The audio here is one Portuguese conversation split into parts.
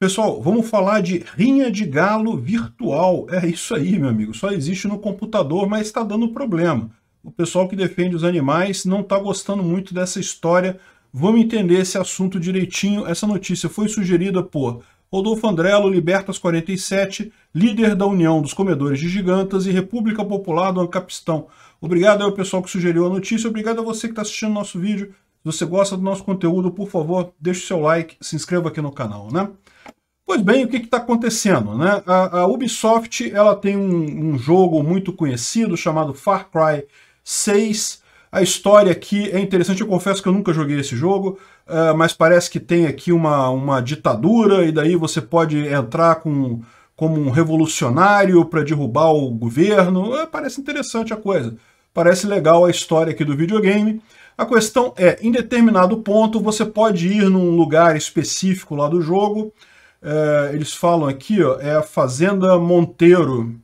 Pessoal, vamos falar de rinha de galo virtual. É isso aí, meu amigo. Só existe no computador, mas está dando problema. O pessoal que defende os animais não está gostando muito dessa história. Vamos entender esse assunto direitinho. Essa notícia foi sugerida por Rodolfo Andrello, Libertas 47, líder da União dos Comedores de Gigantas e República Popular do Ancapistão. Obrigado ao pessoal que sugeriu a notícia. Obrigado a você que está assistindo nosso vídeo. Se você gosta do nosso conteúdo, por favor, deixe o seu like, se inscreva aqui no canal, né? Pois bem, o que está acontecendo? Né? A, a, Ubisoft ela tem um, um jogo muito conhecido chamado Far Cry 6. A história aqui é interessante, eu confesso que eu nunca joguei esse jogo, uh, mas parece que tem aqui uma, uma ditadura, e daí você pode entrar com, como um revolucionário para derrubar o governo. Uh, parece interessante a coisa. Parece legal a história aqui do videogame. A questão é, em determinado ponto, você pode ir num lugar específico lá do jogo, é, eles falam aqui, ó, é a Fazenda Monteiro.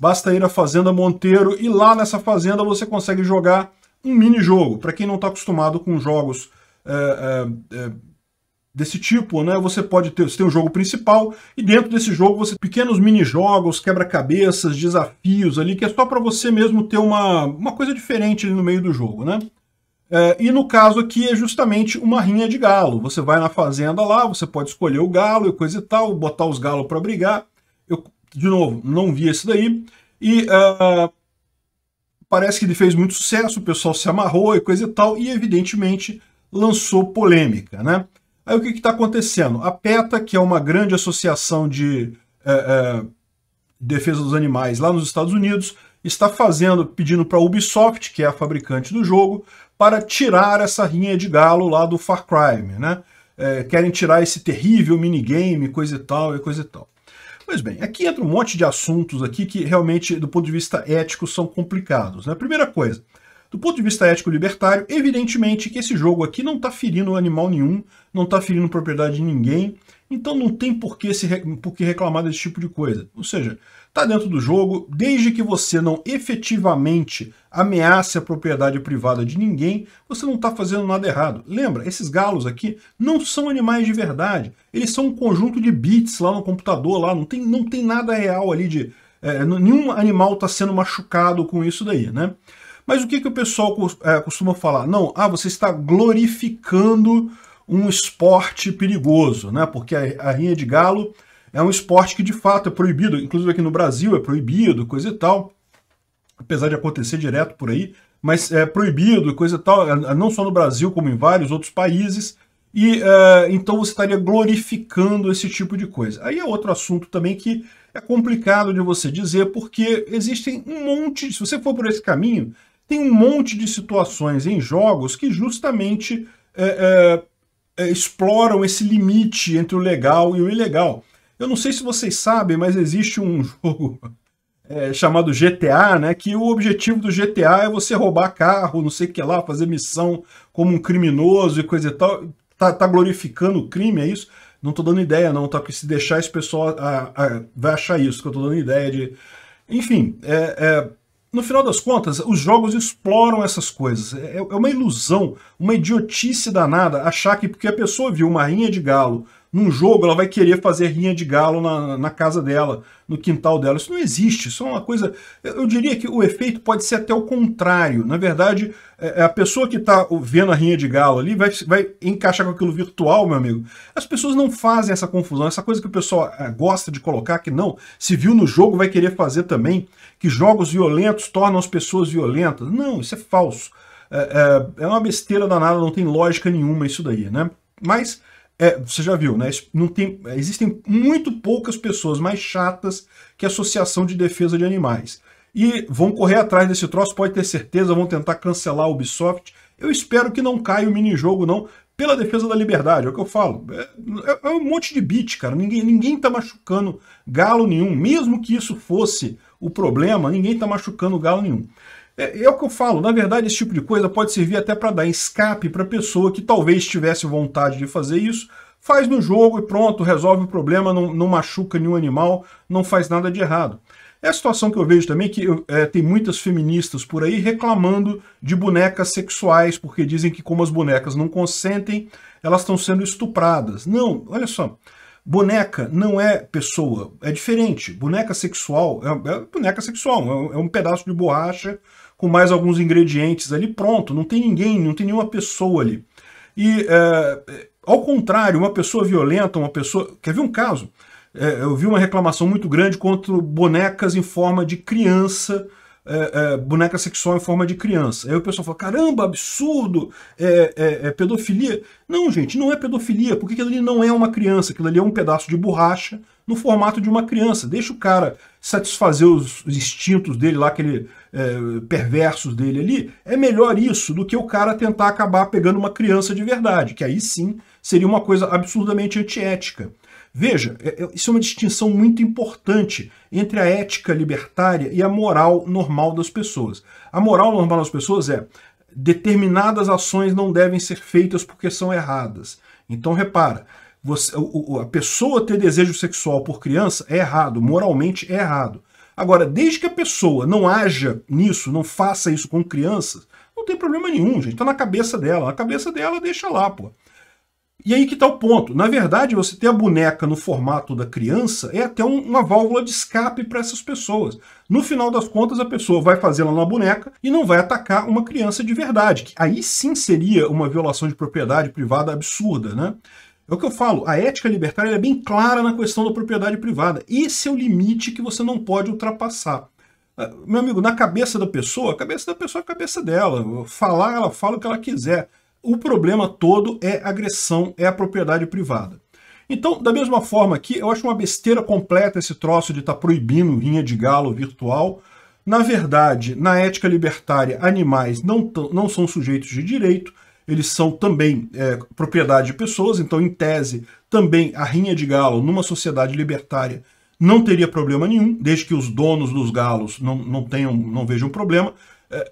Basta ir à Fazenda Monteiro e lá nessa fazenda você consegue jogar um mini-jogo. Para quem não está acostumado com jogos é, é, é, desse tipo, né, você pode ter você tem um jogo principal e dentro desse jogo você tem pequenos mini-jogos, quebra-cabeças, desafios ali, que é só para você mesmo ter uma, uma coisa diferente no meio do jogo. Né? É, e no caso aqui é justamente uma rinha de galo. Você vai na fazenda lá, você pode escolher o galo e coisa e tal, botar os galos para brigar. Eu, de novo, não vi esse daí. E uh, parece que ele fez muito sucesso, o pessoal se amarrou e coisa e tal, e evidentemente lançou polêmica, né? Aí o que está acontecendo? A PETA, que é uma grande associação de uh, uh, defesa dos animais lá nos Estados Unidos, está fazendo, pedindo para a Ubisoft, que é a fabricante do jogo, para tirar essa rinha de galo lá do Far Cry, né? É, querem tirar esse terrível minigame, coisa e tal, e coisa e tal. Pois bem, aqui entra um monte de assuntos aqui que realmente, do ponto de vista ético, são complicados. Né? Primeira coisa, do ponto de vista ético-libertário, evidentemente que esse jogo aqui não está ferindo animal nenhum, não está ferindo propriedade de ninguém, então não tem por que, se, por que reclamar desse tipo de coisa. Ou seja, está dentro do jogo, desde que você não efetivamente ameace a propriedade privada de ninguém, você não está fazendo nada errado. Lembra, esses galos aqui não são animais de verdade, eles são um conjunto de bits lá no computador, lá não tem, não tem nada real ali de... É, nenhum animal está sendo machucado com isso daí, né? Mas o que, que o pessoal é, costuma falar? Não, ah, você está glorificando um esporte perigoso, né? Porque a, a rinha de galo é um esporte que de fato é proibido, inclusive aqui no Brasil é proibido, coisa e tal. Apesar de acontecer direto por aí, mas é proibido, coisa e tal, é, é, não só no Brasil, como em vários outros países. E então você estaria glorificando esse tipo de coisa. Aí é outro assunto também que é complicado de você dizer, porque existem um monte. Se você for por esse caminho, tem um monte de situações em jogos que justamente é, é, é, exploram esse limite entre o legal e o ilegal. Eu não sei se vocês sabem, mas existe um jogo é, chamado GTA, né? Que o objetivo do GTA é você roubar carro, não sei o que lá, fazer missão como um criminoso e coisa e tal. Tá, tá glorificando o crime, é isso? Não tô dando ideia, não, tá? Porque se deixar esse pessoal a, a, vai achar isso, que eu tô dando ideia de. Enfim, é, é, no final das contas, os jogos exploram essas coisas. É, é, é, uma ilusão, uma idiotice danada achar que porque a pessoa viu uma rainha de galo num jogo, ela vai querer fazer rinha de galo na, na casa dela, no quintal dela. Isso não existe. Isso é uma coisa. Eu diria que o efeito pode ser até o contrário. Na verdade, é, é a pessoa que está vendo a rinha de galo ali vai, vai encaixar com aquilo virtual, meu amigo. As pessoas não fazem essa confusão, essa coisa que o pessoal é, gosta de colocar que não. Se viu no jogo, vai querer fazer também. Que jogos violentos tornam as pessoas violentas. Não, isso é falso. É, é, é uma besteira danada, não tem lógica nenhuma isso daí, né? Mas é, você já viu, né? Não tem, existem muito poucas pessoas mais chatas que a Associação de Defesa de Animais. E vão correr atrás desse troço, pode ter certeza, vão tentar cancelar a Ubisoft. Eu espero que não caia o minijogo, não, pela defesa da liberdade, é o que eu falo. É, é, é um monte de bit, cara. Ninguém, ninguém tá machucando galo nenhum. Mesmo que isso fosse o problema, ninguém tá machucando galo nenhum. É, é o que eu falo, na verdade, esse tipo de coisa pode servir até para dar escape para a pessoa que talvez tivesse vontade de fazer isso, faz no jogo e pronto, resolve o problema, não, não machuca nenhum animal, não faz nada de errado. É a situação que eu vejo também que é, tem muitas feministas por aí reclamando de bonecas sexuais, porque dizem que como as bonecas não consentem, elas estão sendo estupradas. Não, olha só, Boneca não é pessoa, é diferente. Boneca sexual é, é boneca sexual, é, é um pedaço de borracha com mais alguns ingredientes ali, pronto, não tem ninguém, não tem nenhuma pessoa ali. E, é, é, ao contrário, uma pessoa violenta, uma pessoa. Quer ver um caso? É, eu vi uma reclamação muito grande contra bonecas em forma de criança é, é, boneca sexual em forma de criança. Aí o pessoal fala, caramba, absurdo, é, é, é pedofilia. Não, gente, não é pedofilia, porque aquilo ali não é uma criança, aquilo ali é um pedaço de borracha no formato de uma criança. Deixa o cara satisfazer os instintos dele lá, aquele é, perversos dele ali. É melhor isso do que o cara tentar acabar pegando uma criança de verdade, que aí sim seria uma coisa absurdamente antiética. Veja, é, é, isso é uma distinção muito importante entre a ética libertária e a moral normal das pessoas. A moral normal das pessoas é determinadas ações não devem ser feitas porque são erradas. Então, repara, você, a pessoa ter desejo sexual por criança é errado, moralmente é errado. Agora, desde que a pessoa não haja nisso, não faça isso com crianças, não tem problema nenhum, gente. Tá na cabeça dela. Na cabeça dela, deixa lá, pô. E aí que está o ponto. Na verdade, você ter a boneca no formato da criança é até um, uma válvula de escape para essas pessoas. No final das contas, a pessoa vai fazê-la na boneca e não vai atacar uma criança de verdade, que aí sim seria uma violação de propriedade privada absurda, né? É o que eu falo, a ética libertária é bem clara na questão da propriedade privada. Esse é o limite que você não pode ultrapassar. Ah, meu amigo, na cabeça da pessoa, a cabeça da pessoa é a cabeça dela. Falar, ela fala o que ela quiser o problema todo é agressão, é a propriedade privada. Então, da mesma forma aqui, eu acho uma besteira completa esse troço de estar tá proibindo rinha de galo virtual. Na verdade, na ética libertária, animais não, não são sujeitos de direito, eles são também é, propriedade de pessoas, então, em tese, também a rinha de galo numa sociedade libertária não teria problema nenhum, desde que os donos dos galos não, não, tenham, não vejam problema. É,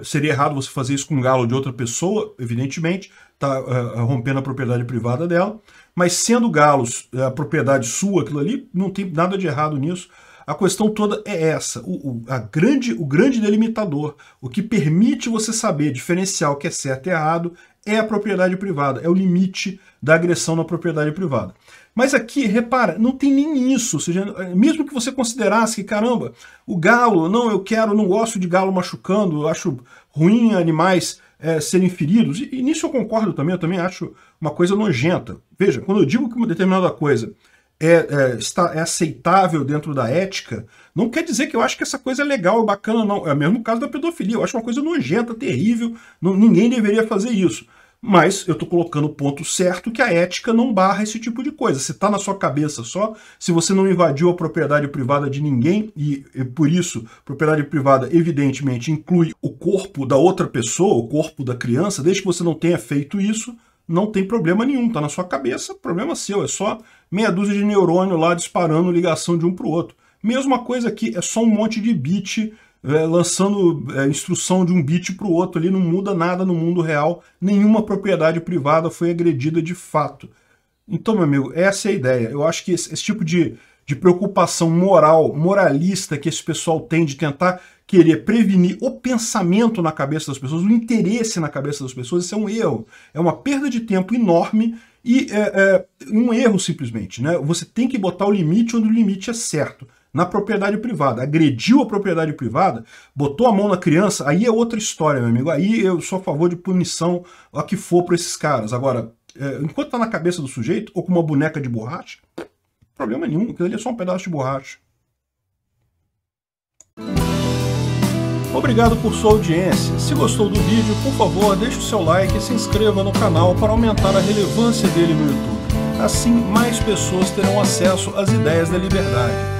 é, seria errado você fazer isso com um galo de outra pessoa, evidentemente, está é, é, rompendo a propriedade privada dela, mas sendo galos é, a propriedade sua, aquilo ali, não tem nada de errado nisso. A questão toda é essa, o, o, a grande, o grande delimitador, o que permite você saber diferenciar o que é certo e errado é a propriedade privada, é o limite da agressão na propriedade privada. Mas aqui, repara, não tem nem isso. Ou seja, é, mesmo que você considerasse que, caramba, o galo, não, eu quero, não gosto de galo machucando, eu acho ruim animais é, serem feridos, e, e nisso eu concordo também, eu também acho uma coisa nojenta. Veja, quando eu digo que uma determinada coisa é, é, está, é aceitável dentro da ética, não quer dizer que eu acho que essa coisa é legal, é bacana, não. É o mesmo caso da pedofilia. Eu acho uma coisa nojenta, terrível. Não, ninguém deveria fazer isso mas eu estou colocando o ponto certo que a ética não barra esse tipo de coisa. Se está na sua cabeça só, se você não invadiu a propriedade privada de ninguém, e, e, por isso, propriedade privada evidentemente inclui o corpo da outra pessoa, o corpo da criança, desde que você não tenha feito isso, não tem problema nenhum, está na sua cabeça, problema seu, é só meia dúzia de neurônio lá disparando ligação de um para o outro. Mesma coisa aqui, é só um monte de bit é, lançando é, instrução de um bit para o outro ali, não muda nada no mundo real, nenhuma propriedade privada foi agredida de fato. Então, meu amigo, essa é a ideia. Eu acho que esse, esse tipo de, de preocupação moral, moralista que esse pessoal tem de tentar querer prevenir o pensamento na cabeça das pessoas, o interesse na cabeça das pessoas, isso é um erro. É uma perda de tempo enorme e é, é um erro simplesmente. Né? Você tem que botar o limite onde o limite é certo na propriedade privada, agrediu a propriedade privada, botou a mão na criança, aí é outra história, meu amigo. Aí eu sou a favor de punição, a que for para esses caras. Agora, é, enquanto está na cabeça do sujeito, ou com uma boneca de borracha, problema nenhum, aquilo ali é só um pedaço de borracha. Obrigado por sua audiência. Se gostou do vídeo, por favor, deixe o seu like e se inscreva no canal para aumentar a relevância dele no YouTube. Assim, mais pessoas terão acesso às ideias da liberdade